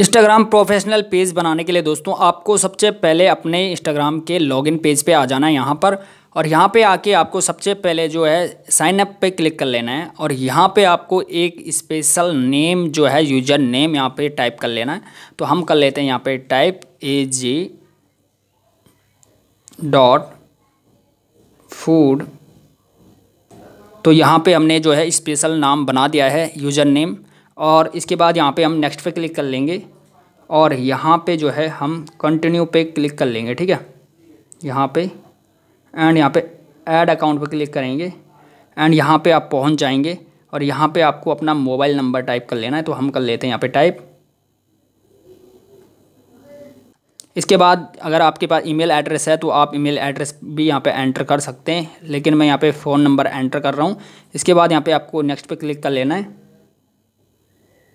Instagram professional page बनाने के लिए दोस्तों आपको सबसे पहले अपने इंस्टाग्राम के लॉगिन पेज पे आ जाना है यहाँ पर और यहाँ पे आके आपको सबसे पहले जो है साइन अप पे क्लिक कर लेना है और यहाँ पे आपको एक स्पेशल नेम जो है यूजर नेम यहाँ पे टाइप कर लेना है तो हम कर लेते हैं यहाँ पे type A G dot food तो यहाँ पे हमने जो है स्पेशल नाम बना दिया है यूजर नेम और इसके बाद यहाँ पे हम नेक्स्ट पे क्लिक कर लेंगे और यहाँ पे जो है हम कंटिन्यू पे क्लिक कर लेंगे ठीक है यहाँ पे एंड यहाँ पे ऐड अकाउंट पे क्लिक करेंगे एंड यहाँ पे आप पहुँच जाएंगे और यहाँ पे आपको अपना मोबाइल नंबर टाइप कर लेना है तो हम कर लेते हैं यहाँ पे टाइप इसके बाद अगर आपके पास ईमेल एड्रेस है तो आप ईमेल एड्रेस भी यहाँ पे एंटर कर सकते हैं लेकिन मैं यहाँ पे फ़ोन नंबर एंटर कर रहा हूँ इसके बाद यहाँ पे आपको नेक्स्ट पे क्लिक कर लेना है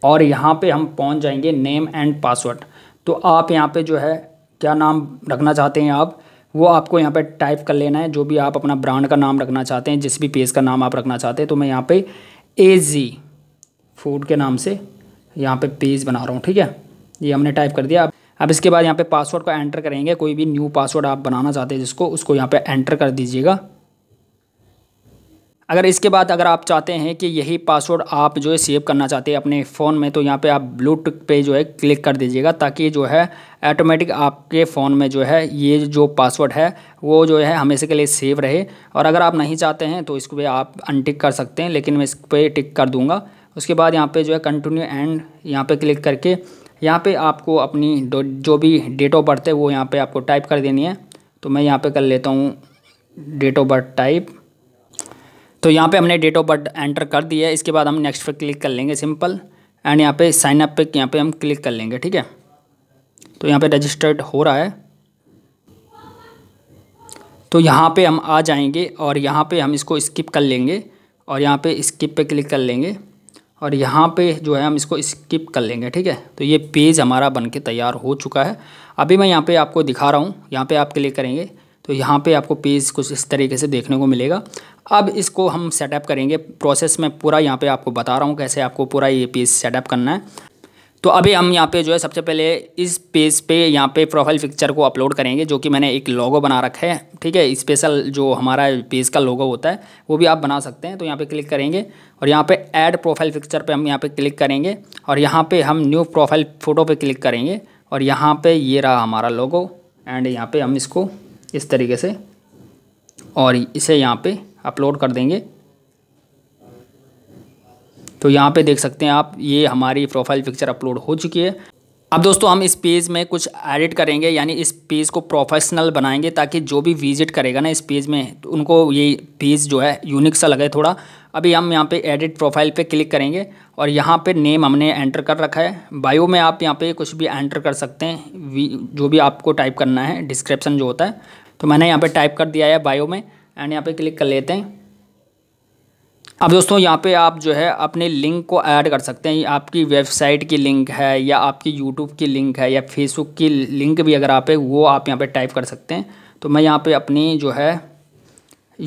और यहाँ पे हम पहुँच जाएंगे नेम एंड पासवर्ड तो आप यहाँ पे जो है क्या नाम रखना चाहते हैं आप वो आपको यहाँ पे टाइप कर लेना है जो भी आप अपना ब्रांड का नाम रखना चाहते हैं जिस भी पेज का नाम आप रखना चाहते हैं तो मैं यहाँ पर ए जी फूड के नाम से यहाँ पे पेज बना रहा हूँ ठीक है ये हमने टाइप कर दिया अब इसके बाद यहाँ पे पासवर्ड को एंटर करेंगे कोई भी न्यू पासवर्ड आप बनाना चाहते हैं जिसको उसको यहाँ पे एंटर कर दीजिएगा अगर इसके बाद अगर आप चाहते हैं कि यही पासवर्ड आप जो है सेव करना चाहते हैं अपने फ़ोन में तो यहाँ पे आप ब्लूटूथ पे जो है क्लिक कर दीजिएगा ताकि जो है ऑटोमेटिक आपके फ़ोन में जो है ये जो पासवर्ड है वो जो है हमेशा के लिए सेव रहे और अगर आप नहीं चाहते हैं तो इसको भी आप अनटिक कर सकते हैं लेकिन मैं इस पर टिक कर दूँगा उसके बाद यहाँ पर जो है कंटिन्यू एंड यहाँ पर क्लिक करके यहाँ पर आपको अपनी जो भी डेट ऑफ बर्थ है वो यहाँ पर आपको टाइप कर देनी है तो मैं यहाँ पर कर लेता हूँ डेट ऑफ बर्थ टाइप तो यहाँ पे हमने डेट ऑफ बर्थ एंटर कर दिया है इसके बाद हम नेक्स्ट पे क्लिक कर लेंगे सिंपल एंड यहाँ पे साइन अप पे यहाँ पे हम क्लिक कर लेंगे ठीक है तो यहाँ पे रजिस्टर्ड हो रहा है तो यहाँ पे हम आ जाएंगे और यहाँ पे हम इसको स्किप कर लेंगे और यहाँ पे स्किप पे क्लिक कर लेंगे और यहाँ पे जो है हम इसको स्किप कर लेंगे ठीक है तो ये पेज हमारा बन के तैयार हो चुका है अभी मैं यहाँ पे आपको दिखा रहा हूँ यहाँ पे आप क्लिक करेंगे तो यहाँ पे आपको पेज कुछ इस तरीके से देखने को मिलेगा अब इसको हम सेटअप करेंगे प्रोसेस में पूरा यहाँ पे आपको बता रहा हूँ कैसे आपको पूरा ये पेज सेटअप करना है तो अभी हम यहाँ पे जो है सबसे पहले इस पेज पे यहाँ पे प्रोफाइल पिक्चर को अपलोड करेंगे जो कि मैंने एक लोगो बना रखा है ठीक है स्पेशल जो हमारा पेज का लोगो होता है वो भी आप बना सकते हैं तो यहाँ पे क्लिक करेंगे और यहाँ पे ऐड प्रोफाइल पिक्चर पे हम यहाँ पे क्लिक करेंगे और यहाँ पे हम न्यू प्रोफाइल फ़ोटो पर क्लिक करेंगे और यहाँ पर ये रहा हमारा लोगो एंड यहाँ पर हम इसको इस तरीके से और इसे यहाँ पे अपलोड कर देंगे तो यहाँ पे देख सकते हैं आप ये हमारी प्रोफाइल पिक्चर अपलोड हो चुकी है अब दोस्तों हम इस पेज में कुछ एडिट करेंगे यानी इस पेज को प्रोफेशनल बनाएंगे ताकि जो भी विजिट करेगा ना इस पेज में तो उनको ये पेज जो है यूनिक सा लगे थोड़ा अभी हम यहाँ पे एडिट प्रोफाइल पे क्लिक करेंगे और यहाँ पे नेम हमने एंटर कर रखा है बायो में आप यहाँ पे कुछ भी एंटर कर सकते हैं जो भी आपको टाइप करना है डिस्क्रिप्शन जो होता है तो मैंने यहाँ पे टाइप कर दिया है बायो में एंड यहाँ पे क्लिक कर लेते हैं अब दोस्तों यहाँ पे आप जो है अपने लिंक को ऐड कर सकते हैं आपकी वेबसाइट की लिंक है या आपकी यूट्यूब की लिंक है या फेसबुक की लिंक भी अगर आप है वो आप यहाँ पर टाइप कर सकते हैं तो मैं यहाँ पर अपनी जो है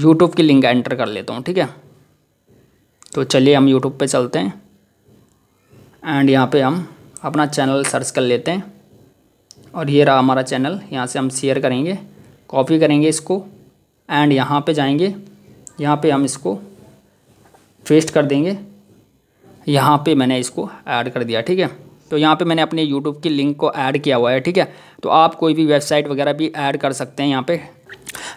यूट्यूब की लिंक एंटर कर लेता हूँ ठीक है तो चलिए हम यूट्यूब पर चलते हैं एंड यहाँ पे हम अपना चैनल सर्च कर लेते हैं और ये रहा हमारा चैनल यहाँ से हम शेयर करेंगे कॉपी करेंगे इसको एंड यहाँ पे जाएंगे यहाँ पे हम इसको पेस्ट कर देंगे यहाँ पे मैंने इसको ऐड कर दिया ठीक है तो यहाँ पे मैंने अपने यूट्यूब की लिंक को ऐड किया हुआ है ठीक है तो आप कोई भी वेबसाइट वगैरह भी ऐड कर सकते हैं यहाँ पे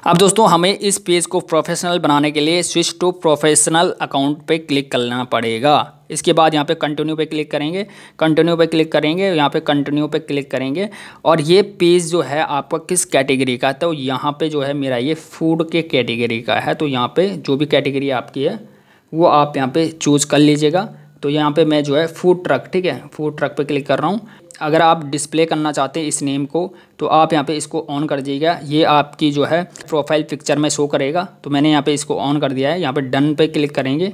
अब दोस्तों हमें इस पेज को प्रोफेशनल बनाने के लिए स्विच टू प्रोफेशनल अकाउंट पे क्लिक करना पड़ेगा इसके बाद यहाँ पे कंटिन्यू पे क्लिक करेंगे कंटिन्यू पे क्लिक करेंगे यहाँ पे कंटिन्यू पे क्लिक करेंगे और ये पेज जो है आपका किस कैटेगरी का तो यहाँ पे जो है मेरा ये फूड के कैटेगरी का है तो यहाँ पे जो भी कैटेगरी आपकी है वो आप यहाँ पे चूज़ कर लीजिएगा तो यहाँ पे मैं जो है फूड ट्रक ठीक है फूड ट्रक पे क्लिक कर रहा हूँ अगर आप डिस्प्ले करना चाहते हैं इस नेम को तो आप यहाँ पे इसको ऑन कर दीजिएगा ये आपकी जो है प्रोफाइल पिक्चर में शो करेगा तो मैंने यहाँ पे इसको ऑन कर दिया है यहाँ पे डन पे क्लिक करेंगे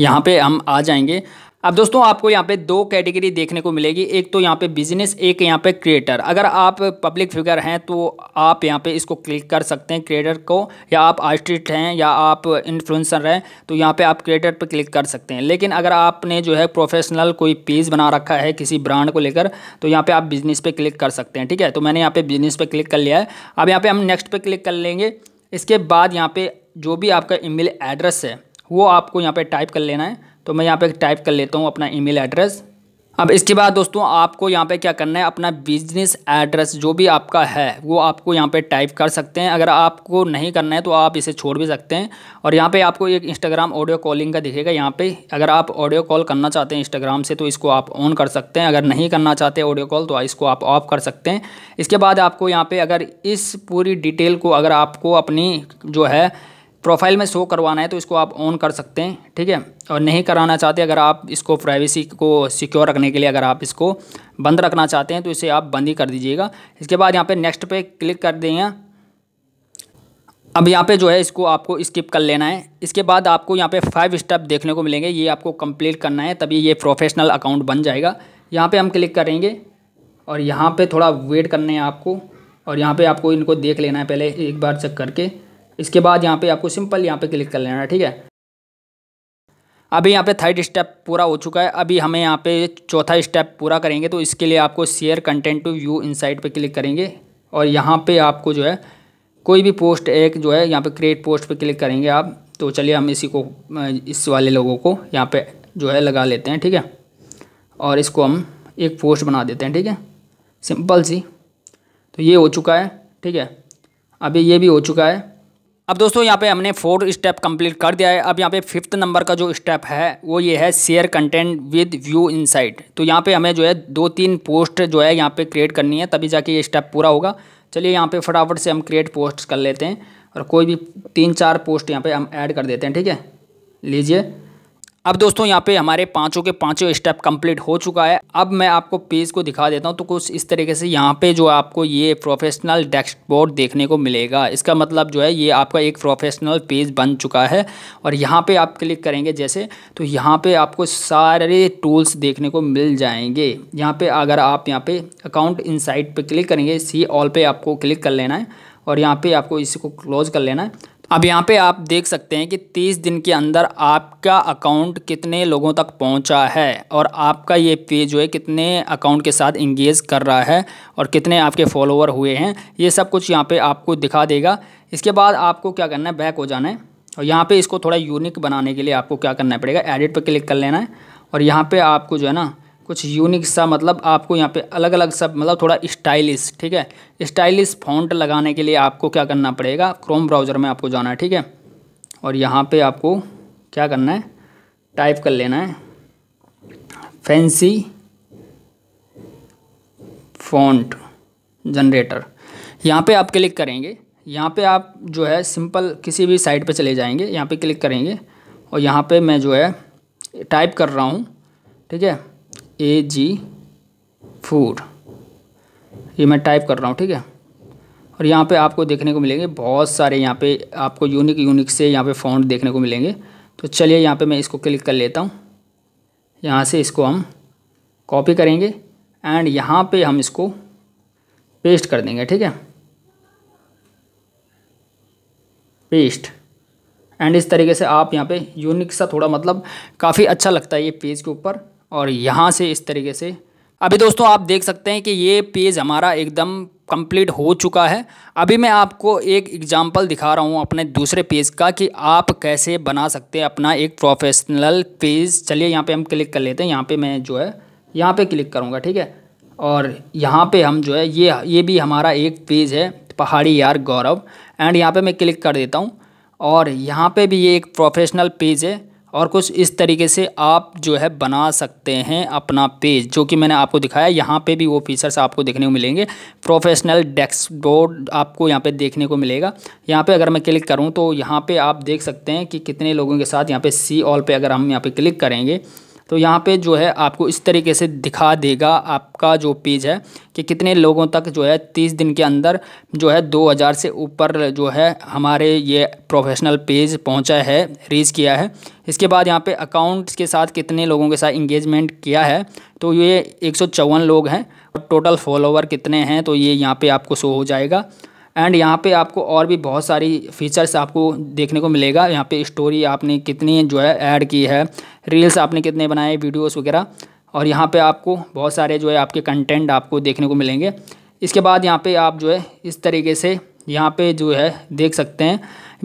यहाँ पे हम आ जाएंगे अब दोस्तों आपको यहाँ पे दो कैटेगरी देखने को मिलेगी एक तो यहाँ पे बिजनेस एक यहाँ पे क्रिएटर अगर आप पब्लिक फिगर हैं तो आप यहाँ पे इसको क्लिक कर सकते हैं क्रिएटर को या आप आर्टिस्ट हैं या आप इन्फ्लुएंसर हैं तो यहाँ पे आप क्रिएटर पर क्लिक कर सकते हैं लेकिन अगर आपने जो है प्रोफेशनल कोई पेज बना रखा है किसी ब्रांड को लेकर तो यहाँ पर आप बिजनेस पर क्लिक कर सकते हैं ठीक है तो मैंने यहाँ पर बिजनेस पर क्लिक कर लिया है अब यहाँ पर हम नेक्स्ट पर क्लिक कर लेंगे इसके बाद यहाँ पर जो भी आपका ई एड्रेस है वो आपको यहाँ पर टाइप कर लेना है तो मैं यहाँ पे टाइप कर लेता हूँ अपना ईमेल एड्रेस अब इसके बाद दोस्तों आपको यहाँ पे क्या करना है अपना बिजनेस एड्रेस जो भी आपका है वो आपको यहाँ पे टाइप कर सकते हैं अगर आपको नहीं करना है तो आप इसे छोड़ भी सकते हैं और यहाँ पे आपको एक इंस्टाग्राम ऑडियो कॉलिंग का दिखेगा यहाँ पे अगर आप ऑडियो कॉल करना चाहते हैं इंस्टाग्राम से तो इसको आप ऑन कर सकते हैं अगर नहीं करना चाहते ऑडियो कॉल तो इसको आप ऑफ कर सकते हैं इसके बाद आपको यहाँ पर अगर इस पूरी डिटेल को अगर आपको अपनी जो है प्रोफाइल में शो करवाना है तो इसको आप ऑन कर सकते हैं ठीक है और नहीं कराना चाहते अगर आप इसको प्राइवेसी को सिक्योर रखने के लिए अगर आप इसको बंद रखना चाहते हैं तो इसे आप बंद ही कर दीजिएगा इसके बाद यहाँ पे नेक्स्ट पे क्लिक कर देंगे अब यहाँ पे जो है इसको आपको स्किप कर लेना है इसके बाद आपको यहाँ पर फाइव स्टेप देखने को मिलेंगे ये आपको कंप्लीट करना है तभी ये प्रोफेशनल अकाउंट बन जाएगा यहाँ पर हम क्लिक करेंगे और यहाँ पर थोड़ा वेट करना है आपको और यहाँ पर आपको इनको देख लेना है पहले एक बार चेक करके इसके बाद यहाँ पे आपको सिंपल यहाँ पे क्लिक कर लेना है ठीक है अभी यहाँ पे थर्ड स्टेप पूरा हो चुका है अभी हमें यहाँ पे चौथा स्टेप पूरा करेंगे तो इसके लिए आपको share content to view insight पे क्लिक करेंगे और यहाँ पे आपको जो है कोई भी पोस्ट एक जो है यहाँ पे क्रिएट पोस्ट पे क्लिक करेंगे आप तो चलिए हम इसी को इस वाले लोगों को यहाँ पर जो है लगा लेते हैं ठीक है और इसको हम एक पोस्ट बना देते हैं ठीक है सिंपल सी तो ये हो चुका है ठीक है अभी ये भी हो चुका है अब दोस्तों यहाँ पे हमने फोर्थ स्टेप कंप्लीट कर दिया है अब यहाँ पे फिफ्थ नंबर का जो स्टेप है वो ये है share content with view insight तो यहाँ पे हमें जो है दो तीन पोस्ट जो है यहाँ पे क्रिएट करनी है तभी जाके ये स्टेप पूरा होगा चलिए यहाँ पे फटाफट से हम क्रिएट पोस्ट कर लेते हैं और कोई भी तीन चार पोस्ट यहाँ पर हम ऐड कर देते हैं ठीक है लीजिए अब दोस्तों यहाँ पे हमारे पांचों के पांचों स्टेप कंप्लीट हो चुका है अब मैं आपको पेज को दिखा देता हूँ तो कुछ इस तरीके से यहाँ पे जो आपको ये प्रोफेशनल डैशबोर्ड देखने को मिलेगा इसका मतलब जो है ये आपका एक प्रोफेशनल पेज बन चुका है और यहाँ पे आप क्लिक करेंगे जैसे तो यहाँ पे आपको सारे टूल्स देखने को मिल जाएंगे यहाँ पर अगर आप यहाँ पर अकाउंट इन पर क्लिक करेंगे सी ऑल पर आपको क्लिक कर लेना है और यहाँ पर आपको इसी को क्लोज कर लेना है अब यहाँ पे आप देख सकते हैं कि 30 दिन के अंदर आपका अकाउंट कितने लोगों तक पहुँचा है और आपका ये पेज जो है कितने अकाउंट के साथ इंगेज कर रहा है और कितने आपके फॉलोवर हुए हैं ये सब कुछ यहाँ पे आपको दिखा देगा इसके बाद आपको क्या करना है बैक हो जाना है और यहाँ पे इसको थोड़ा यूनिक बनाने के लिए आपको क्या करना पड़ेगा एडिट पर क्लिक कर लेना है और यहाँ पर आपको जो है ना कुछ यूनिक सा मतलब आपको यहाँ पे अलग अलग सब मतलब थोड़ा स्टाइलिश ठीक है स्टाइलिश फॉन्ट लगाने के लिए आपको क्या करना पड़ेगा क्रोम ब्राउज़र में आपको जाना है ठीक है और यहाँ पे आपको क्या करना है टाइप कर लेना है फैंसी फॉन्ट जनरेटर यहाँ पे आप क्लिक करेंगे यहाँ पे आप जो है सिंपल किसी भी साइट पे चले जाएंगे यहाँ पे क्लिक करेंगे और यहाँ पे मैं जो है टाइप कर रहा हूँ ठीक है ए जी फूड ये मैं टाइप कर रहा हूँ ठीक है और यहाँ पे आपको देखने को मिलेंगे बहुत सारे यहाँ पे आपको यूनिक यूनिक से यहाँ पे फ़ॉन्ट देखने को मिलेंगे तो चलिए यहाँ पे मैं इसको क्लिक कर लेता हूँ यहाँ से इसको हम कॉपी करेंगे एंड यहाँ पे हम इसको पेस्ट कर देंगे ठीक है पेस्ट एंड इस तरीके से आप यहाँ पे यूनिक सा थोड़ा मतलब काफ़ी अच्छा लगता है ये पेज के ऊपर और यहाँ से इस तरीके से अभी दोस्तों आप देख सकते हैं कि ये पेज हमारा एकदम कंप्लीट हो चुका है अभी मैं आपको एक एग्जांपल दिखा रहा हूँ अपने दूसरे पेज का कि आप कैसे बना सकते हैं अपना एक प्रोफेशनल पेज चलिए यहाँ पे हम क्लिक कर लेते हैं यहाँ पे मैं जो है यहाँ पे क्लिक करूँगा ठीक है और यहाँ पे हम जो है ये ये भी हमारा एक पेज है पहाड़ी यार गौरव एंड यहाँ पर मैं क्लिक कर देता हूँ और यहाँ पर भी ये एक प्रोफेशनल पेज है और कुछ इस तरीके से आप जो है बना सकते हैं अपना पेज जो कि मैंने आपको दिखाया यहाँ पे भी वो फीचर्स आपको देखने को मिलेंगे प्रोफेशनल डैक्सबोर्ड आपको यहाँ पे देखने को मिलेगा यहाँ पे अगर मैं क्लिक करूँ तो यहाँ पे आप देख सकते हैं कि कितने लोगों के साथ यहाँ पे सी ऑल पे अगर हम यहाँ पे क्लिक करेंगे तो यहाँ पे जो है आपको इस तरीके से दिखा देगा आपका जो पेज है कि कितने लोगों तक जो है तीस दिन के अंदर जो है दो हज़ार से ऊपर जो है हमारे ये प्रोफेशनल पेज पहुँचा है रीज किया है इसके बाद यहाँ पे अकाउंट्स के साथ कितने लोगों के साथ इंगेजमेंट किया है तो ये एक लोग हैं और टोटल फॉलोवर कितने हैं तो ये यहाँ पर आपको शो हो जाएगा एंड यहाँ पे आपको और भी बहुत सारी फीचर्स आपको देखने को मिलेगा यहाँ पे स्टोरी आपने कितनी जो है ऐड की है रील्स आपने कितने बनाए वीडियोस वगैरह और यहाँ पे आपको बहुत सारे जो है आपके कंटेंट आपको देखने को मिलेंगे इसके बाद यहाँ पे आप जो है इस तरीके से यहाँ पे जो है देख सकते हैं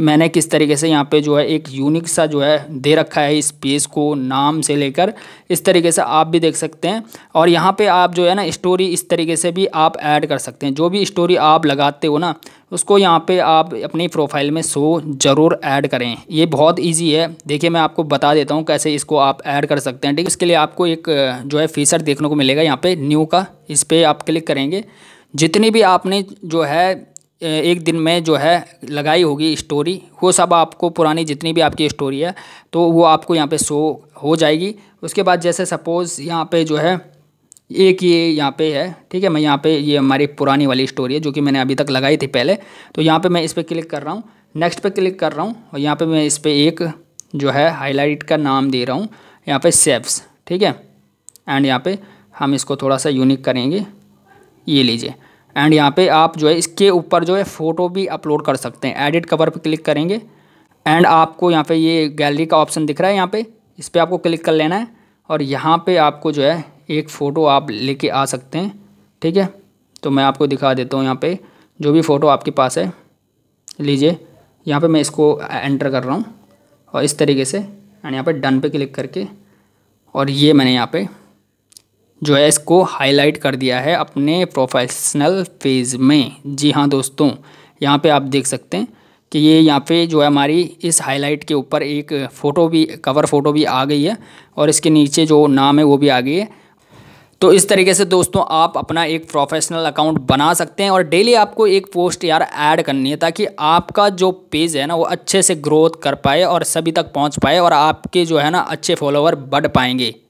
मैंने किस तरीके से यहाँ पे जो है एक यूनिक सा जो है दे रखा है इस पेज को नाम से लेकर इस तरीके से आप भी देख सकते हैं और यहाँ पे आप जो है ना स्टोरी इस तरीके से भी आप ऐड कर सकते हैं जो भी स्टोरी आप लगाते हो ना उसको यहाँ पे आप अपनी प्रोफाइल में शो ज़रूर ऐड करें ये बहुत इजी है देखिए मैं आपको बता देता हूँ कैसे इसको आप ऐड कर सकते हैं ठीक है इसके लिए आपको एक जो है फीचर देखने को मिलेगा यहाँ पर न्यू का इस पर आप क्लिक करेंगे जितनी भी आपने जो है एक दिन में जो है लगाई होगी स्टोरी वो सब आपको पुरानी जितनी भी आपकी स्टोरी है तो वो आपको यहाँ पे शो हो जाएगी उसके बाद जैसे सपोज़ यहाँ पे जो है एक ये यहाँ पे है ठीक है मैं यहाँ पे ये हमारी पुरानी वाली स्टोरी है जो कि मैंने अभी तक लगाई थी पहले तो यहाँ पे मैं इस पर क्लिक कर रहा हूँ नेक्स्ट पर क्लिक कर रहा हूँ और यहाँ पर मैं इस पर एक जो है हाईलाइट का नाम दे रहा हूँ यहाँ पर सेफ्स ठीक है एंड यहाँ पर हम इसको थोड़ा सा यूनिक करेंगे ये लीजिए एंड यहाँ पे आप जो है इसके ऊपर जो है फ़ोटो भी अपलोड कर सकते हैं एडिट कवर पर क्लिक करेंगे एंड आपको यहाँ पे ये गैलरी का ऑप्शन दिख रहा है यहाँ पे इस पर आपको क्लिक कर लेना है और यहाँ पे आपको जो है एक फ़ोटो आप लेके आ सकते हैं ठीक है तो मैं आपको दिखा देता हूँ यहाँ पर जो भी फ़ोटो आपके पास है लीजिए यहाँ पर मैं इसको एंटर कर रहा हूँ और इस तरीके से एंड यहाँ पर डन पर क्लिक करके और ये मैंने यहाँ पर जो है इसको हाईलाइट कर दिया है अपने प्रोफेशनल पेज में जी हाँ दोस्तों यहाँ पे आप देख सकते हैं कि ये यहाँ पे जो है हमारी इस हाईलाइट के ऊपर एक फ़ोटो भी कवर फ़ोटो भी आ गई है और इसके नीचे जो नाम है वो भी आ गई है तो इस तरीके से दोस्तों आप अपना एक प्रोफेशनल अकाउंट बना सकते हैं और डेली आपको एक पोस्ट यार ऐड करनी है ताकि आपका जो पेज है ना वो अच्छे से ग्रोथ कर पाए और सभी तक पहुंच पाए और आपके जो है ना अच्छे फॉलोवर बढ़ पाएंगे